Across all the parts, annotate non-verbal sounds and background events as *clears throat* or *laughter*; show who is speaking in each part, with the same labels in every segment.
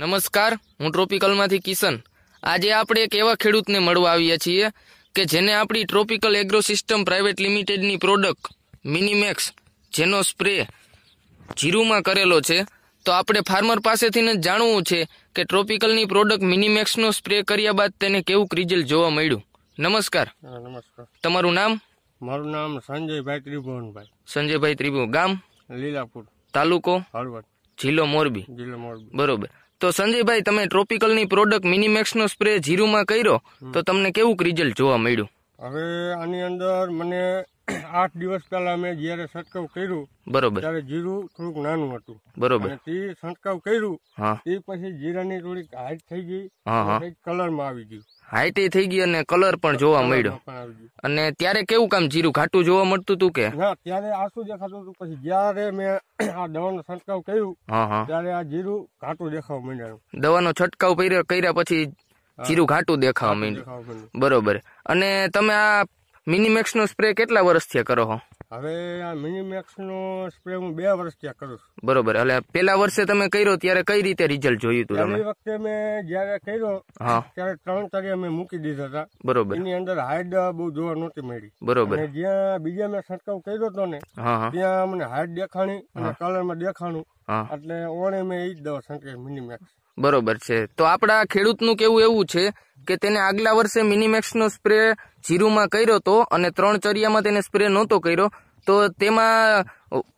Speaker 1: નમસ્કાર હું ટ્રોપિકલમાંથી કિશન આજે આપણે એક એવા ખેડૂતને મળવા આવ્યા છીએ કે જેને આપણી ટ્રોપિકલ એગ્રોસિસ્ટમ પ્રાઇવેટ લિમિટેડની પ્રોડક્ટ મિનિમેક્સ જેનો સ્પ્રે જીરુમાં કરેલો છે તો આપણે ફાર્મર પાસેથી જ જાણવું છે કે ટ્રોપિકલની પ્રોડક્ટ મિનિમેક્સનો સ્પ્રે કર્યા બાદ તેને કેવું રિઝલ્ટ જોવા મળ્યું નમસ્કાર નમસ્કાર તમારું નામ
Speaker 2: મારું નામ સંજયભાઈ ત્રિભુવનભાઈ
Speaker 1: સંજયભાઈ ત્રિભુવન ગામ લીલાપુર તાલુકો હળવદ જિલ્લો મોરબી જિલ્લો મોરબી બરોબર તો સંજયભાઈ તમે ટ્રોપિકલની પ્રોડક્ટ મિનિમેક્સનો સ્પ્રે જીરુમાં કર્યો તો તમને કેવું રિઝલ્ટ જોવા મળ્યું
Speaker 2: હવે આની અંદર મને *clears throat* આઠ દિવસ પહેલા મેં જયારે છંટકાવ કર્યું બરોબર ત્યારે જીરું થોડુંક નાનું હતું બરોબર તે છંટકાવ કર્યું એ પછી જીરાની થોડીક હાઈટ થઈ ગઈ કલર માં આવી ગયું
Speaker 1: હાઈટે થઈ ગઈ અને કલર પણ જોવા મળ્યો અને ત્યારે કેવું કામ જીરું ઘાટું જોવા મળતું હતું કે
Speaker 2: ત્યારે આસુ દેખાતું હતું પછી જ્યારે મેં આ દવાનો છંટકાવ કર્યું ત્યારે આ જીરું ઘાટું દેખાવા માંડ્યું
Speaker 1: દવાનો છંટકાવ કર્યા પછી જીરું ઘાટું દેખાવા માંડ્યું બરોબર અને તમે આ મિનિમેક્સ નો સ્પ્રે કેટલા વર્ષ થયા કરો છો
Speaker 2: હવે આ મિનિમેક્સનો સ્પ્રે હું બે વર્ષ ત્યાં કરું છું
Speaker 1: બરોબર એટલે પેલા વર્ષે તમે કર્યો ત્યારે કઈ રીતે રિઝલ્ટ જોયું હતું તમે
Speaker 2: વખતે મેં જયારે કર્યો ત્યારે ત્રણ તળિયા મેં મૂકી દીધા હતા બરોબર એની અંદર હાર્ડ બહુ જોવા નહોતી મળી બરોબર જ્યાં બીજા મેં છંટકાવ કર્યો હતો ને ત્યાં મને હાર્ડ દેખાણી અને કલર માં દેખાણું એટલે ઓણે મેં એ જ દવા છંટકાવી મિનિમેક્સ
Speaker 1: બરોબર છે તો આપણા ખેડૂતનું કેવું એવું છે કે તેને આગલા વર્ષે મિનિમેક્સનો સ્પ્રે જીરુમાં કર્યો હતો અને ત્રણ ચરિયામાં તેને સ્પ્રે નહોતો કર્યો તો તેમાં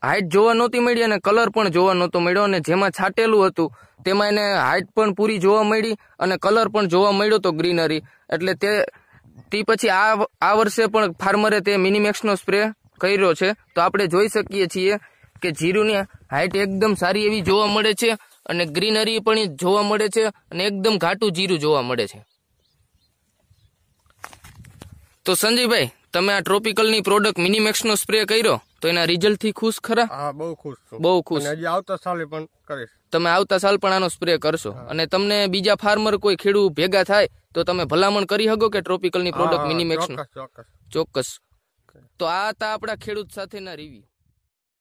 Speaker 1: હાઇટ જોવા નહોતી મળી અને કલર પણ જોવા નહોતો મળ્યો અને જેમાં છાટેલું હતું તેમાં એને હાઇટ પણ પૂરી જોવા મળી અને કલર પણ જોવા મળ્યો તો ગ્રીનરી એટલે તે તે પછી આ આ વર્ષે પણ ફાર્મરે તે મિનિમેક્સનો સ્પ્રે કર્યો છે તો આપણે જોઈ શકીએ છીએ કે જીરુની હાઇટ એકદમ સારી એવી જોવા મળે છે અને ગ્રીનરી પણ જોવા મળે છે અને એકદમ ઘાટું જીરું જોવા મળે છે તો સંજયભાઈ તમે આ ટ્રોપિકલની પ્રોડક્ટ મિનિમેક્સનો સ્પ્રે કર્યો તો એના
Speaker 2: રિઝલ્ટથી ખુશ ખરા હા બહુ ખુશ છું બહુ ખુશ હજી આવતા સાલે પણ કરીશ
Speaker 1: તમે આવતા સાલ પણ આનો સ્પ્રે કરશો અને તમને બીજા ફાર્મર કોઈ ખેડૂત ભેગા થાય તો તમે ભલામણ કરી શકો કે ટ્રોપિકલની પ્રોડક્ટ મિનિમેક્સનો ચોક્કસ તો આ હતા આપણા ખેડૂત સાથેના રિવ્યુ